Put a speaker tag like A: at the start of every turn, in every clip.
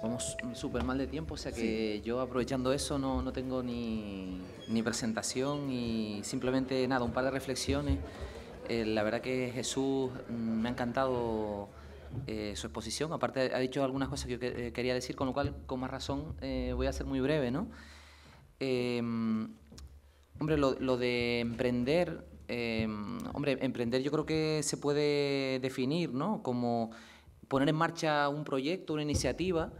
A: Vamos súper mal de tiempo, o sea que yo aprovechando eso no, tengo ni, ni, presentación y simplemente nada, un par de reflexiones. Eh, la verdad que Jesús mm, me ha encantado eh, su exposición, aparte ha dicho algunas cosas que yo eh, quería decir, con lo cual con más razón voy a ser muy breve, ¿no? Em, hombre, lo, de emprender, em, hombre, emprender yo creo que se puede definir, ¿no? Como poner en marcha un proyecto, una iniciativa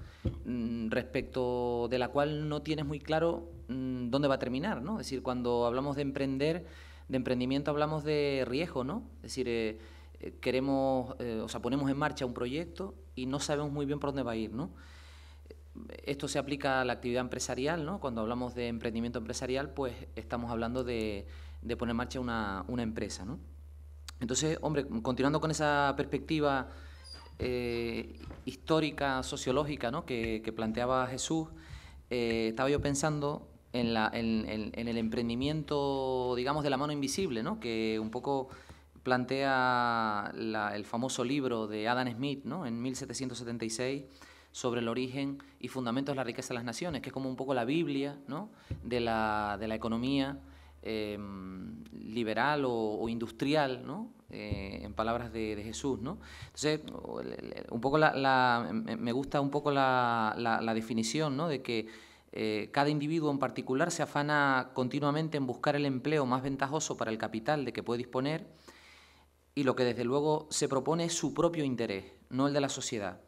A: Mm, respecto de la cual no tienes muy claro mm, dónde va a terminar, ¿no? Es decir, cuando hablamos de emprender, de emprendimiento hablamos de riesgo, ¿no? Es decir, eh, eh, queremos, eh, o sea, ponemos en marcha un proyecto y no sabemos muy bien por dónde va a ir, ¿no? Esto se aplica a la actividad empresarial, ¿no? Cuando hablamos de emprendimiento empresarial, pues estamos hablando de, poner en marcha una, una empresa, ¿no? Entonces, hombre, continuando con esa perspectiva eh, histórica, sociológica, ¿no? que, planteaba Jesús, eh, estaba yo pensando en, el emprendimiento, digamos, de la mano invisible, ¿no? que un poco plantea el famoso libro de Adam Smith ¿no? en 1776 sobre el origen y fundamentos de la riqueza de las naciones, que es como un poco la Biblia ¿no? de, la, economía eh, liberal o, o industrial, ¿no? Eh, en palabras de, Jesús, ¿no? Entonces, un poco me gusta un poco la, definición, ¿no? De que eh, cada individuo en particular se afana continuamente en buscar el empleo más ventajoso para el capital de que puede disponer y lo que desde luego se propone es su propio interés, no el de la sociedad.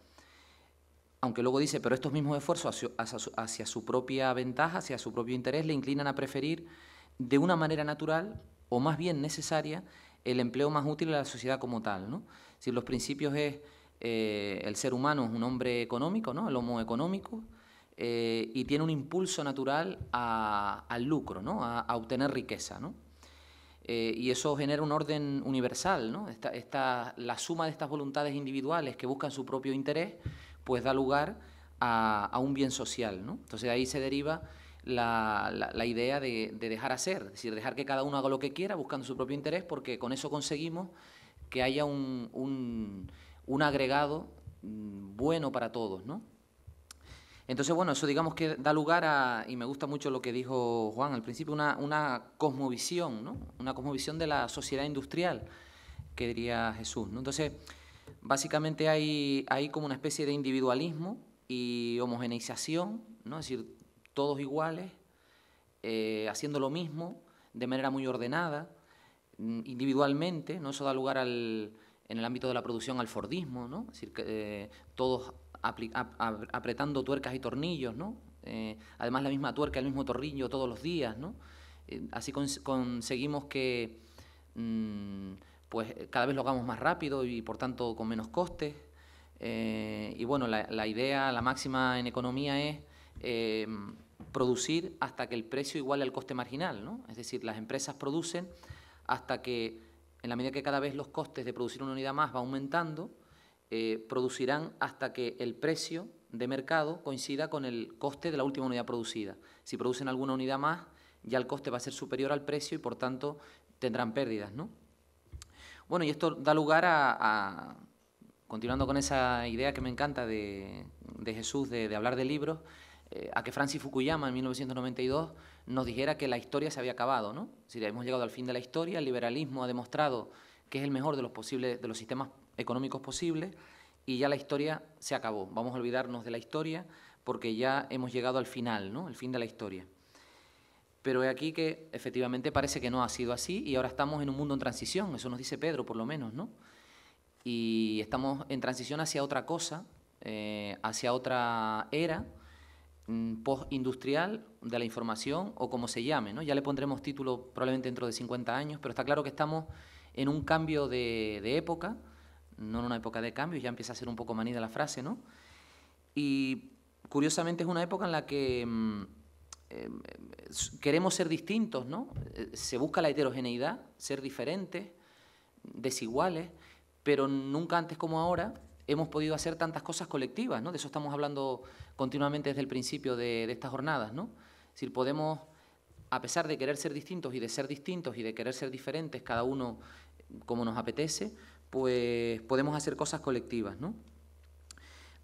A: Aunque luego dice, pero estos mismos esfuerzos hacia su propia ventaja, hacia su propio interés, le inclinan a preferir de una manera natural o más bien necesaria el empleo más útil a la sociedad como tal. ¿no? Si los principios es eh, el ser humano es un hombre económico, ¿no? el homo económico, eh, y tiene un impulso natural al lucro, a, obtener riqueza. ¿no? Eh, y eso genera un orden universal. ¿no? la suma de estas voluntades individuales que buscan su propio interés, pues da lugar a, un bien social. Entonces ahí se deriva la, idea de, dejar hacer, es decir, dejar que cada uno haga lo que quiera buscando su propio interés, porque con eso conseguimos que haya un, agregado mm, bueno para todos, Entonces, bueno, eso digamos que da lugar a, y me gusta mucho lo que dijo Juan al principio, una, cosmovisión, ¿no? Una cosmovisión de la sociedad industrial, que diría Jesús, ¿no? Entonces, básicamente hay, como una especie de individualismo y homogeneización, ¿no? Es decir, todos iguales, eh, haciendo lo mismo, de manera muy ordenada, mm, individualmente, ¿no? Eso da lugar al, en el ámbito de la producción al Fordismo, ¿no? decir, que eh, todos apretando tuercas y tornillos, ¿no? Eh, además la misma tuerca, el mismo tornillo todos los días, ¿no? así conseguimos que mm, pues cada vez lo hagamos más rápido y por tanto con menos costes. y bueno, la, idea, la máxima en economía es producir hasta que el precio iguale al coste marginal, ¿no? Es decir, las empresas producen hasta que, en la medida que cada vez los costes de producir una unidad más va aumentando, eh, producirán hasta que el precio de mercado coincida con el coste de la última unidad producida. Si producen alguna unidad más, ya el coste va a ser superior al precio y, por tanto, tendrán pérdidas, ¿no? Bueno, y esto da lugar a, continuando con esa idea que me encanta de, Jesús de hablar de libros, eh, a que Francis Fukuyama en 1992 nos dijera que la historia se había acabado, ¿no? Si hemos llegado al fin de la historia, el liberalismo ha demostrado que es el mejor de los, posibles, de los sistemas económicos posibles y ya la historia se acabó. Vamos a olvidarnos de la historia porque ya hemos llegado al final, ¿no? El fin de la historia. Pero es aquí que efectivamente parece que no ha sido así y ahora estamos en un mundo en transición, eso nos dice Pedro por lo menos, ¿no? Y estamos en transición hacia otra cosa, eh, hacia otra era, ...post-industrial de la información o como se llame. ¿no? Ya le pondremos título probablemente dentro de 50 años, pero está claro que estamos en un cambio de, época, no en una época de cambios, ya empieza a ser un poco manida la frase, ¿no? Y curiosamente es una época en la que mm, eh, queremos ser distintos, ¿no? Eh, se busca la heterogeneidad, ser diferentes, desiguales, pero nunca antes como ahora hemos podido hacer tantas cosas colectivas, ¿no? De eso estamos hablando continuamente desde el principio de, estas jornadas, ¿no? Es decir, podemos, a pesar de querer ser distintos y de ser distintos y de querer ser diferentes, cada uno eh, como nos apetece, pues podemos hacer cosas colectivas, ¿no?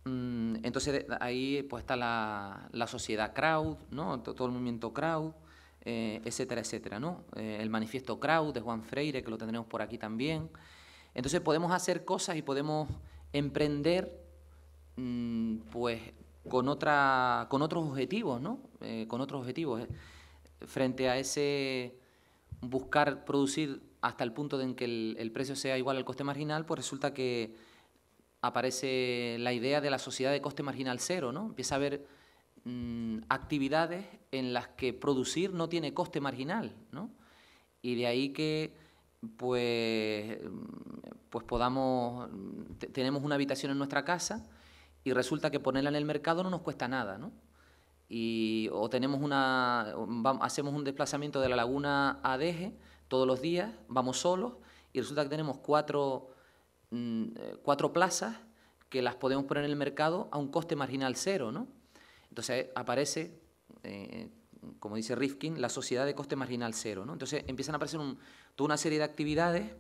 A: Mm, entonces ahí pues está la, sociedad crowd, ¿no? todo el movimiento crowd, eh, etcétera, etcétera. ¿no? Eh, el manifiesto crowd de Juan Freire, que lo tendremos por aquí también. Entonces podemos hacer cosas y podemos emprender mm, pues con, otra, con otros objetivos, ¿no? Eh, con otros objetivos. Eh, frente a ese buscar producir hasta el punto en que el, precio sea igual al coste marginal, pues resulta que aparece la idea de la sociedad de coste marginal cero, ¿no? Empieza a haber mm, actividades en las que producir no tiene coste marginal, ¿no? Y de ahí que pues, pues podamos, tenemos una habitación en nuestra casa y resulta que ponerla en el mercado no nos cuesta nada, ¿no? Y, o tenemos una, hacemos un desplazamiento de la laguna a Deje todos los días, vamos solos y resulta que tenemos cuatro, mm, cuatro plazas que las podemos poner en el mercado a un coste marginal cero, ¿no? Entonces aparece eh, como dice Rifkin, la sociedad de coste marginal cero. ¿no? Entonces empiezan a aparecer toda una serie de actividades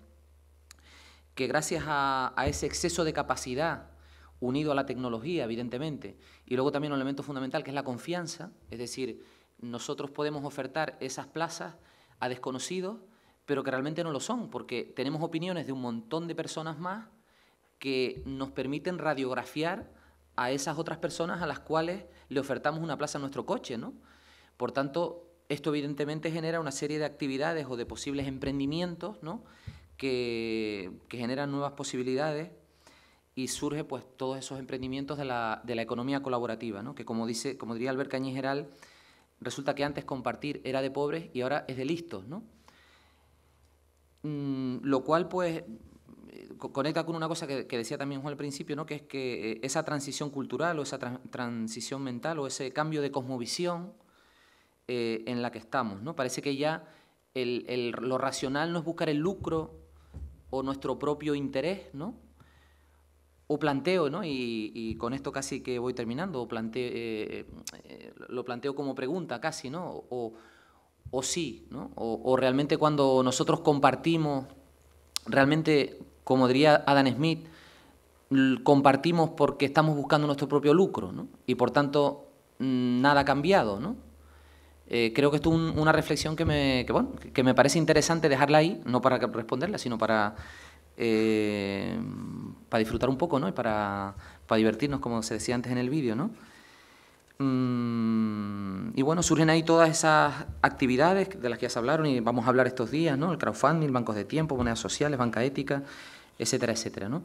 A: que gracias a, ese exceso de capacidad, unido a la tecnología, evidentemente, y luego también un elemento fundamental que es la confianza, es decir, nosotros podemos ofertar esas plazas a desconocidos, pero que realmente no lo son, porque tenemos opiniones de un montón de personas más que nos permiten radiografiar a esas otras personas a las cuales le ofertamos una plaza en nuestro coche, ¿no? Por tanto, esto evidentemente genera una serie de actividades o de posibles emprendimientos que, generan nuevas posibilidades y surge pues todos esos emprendimientos de la, economía colaborativa, ¿no? que como, dice, como diría Albert Cáñiz-Geral, resulta que antes compartir era de pobres y ahora es de listos. ¿no? Mm, lo cual pues conecta con una cosa que, decía también Juan al principio, ¿no? que es que eh, esa transición cultural o esa transición mental o ese cambio de cosmovisión, eh, en la que estamos. ¿no? Parece que ya lo racional no es buscar el lucro o nuestro propio interés, ¿no? O planteo, ¿no? Y, con esto casi que voy terminando, planteo, eh, eh, lo planteo como pregunta casi, ¿no? O, sí, ¿no? O, o realmente cuando nosotros compartimos, realmente, como diría Adam Smith, compartimos porque estamos buscando nuestro propio lucro, ¿no? Y por tanto, mm, nada ha cambiado, ¿no? Eh, creo que esto es una reflexión que me, que, bueno, que me parece interesante dejarla ahí, no para responderla, sino para, eh, para disfrutar un poco ¿no? y para, divertirnos, como se decía antes en el vídeo. ¿no? Mm, y bueno, surgen ahí todas esas actividades de las que ya se hablaron y vamos a hablar estos días, ¿no? el crowdfunding, bancos de tiempo, monedas sociales, banca ética, etcétera, etcétera. ¿no?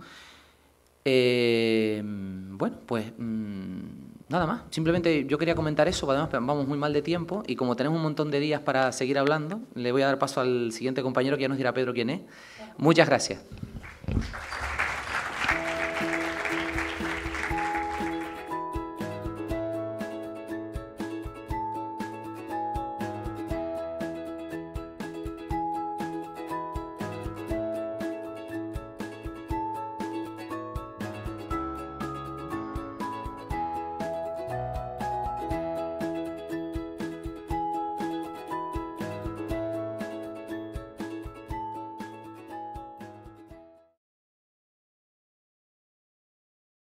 A: Eh, bueno, pues... Mm, Nada más, simplemente yo quería comentar eso, además vamos muy mal de tiempo y como tenemos un montón de días para seguir hablando, le voy a dar paso al siguiente compañero que ya nos dirá Pedro quién es. Muchas gracias.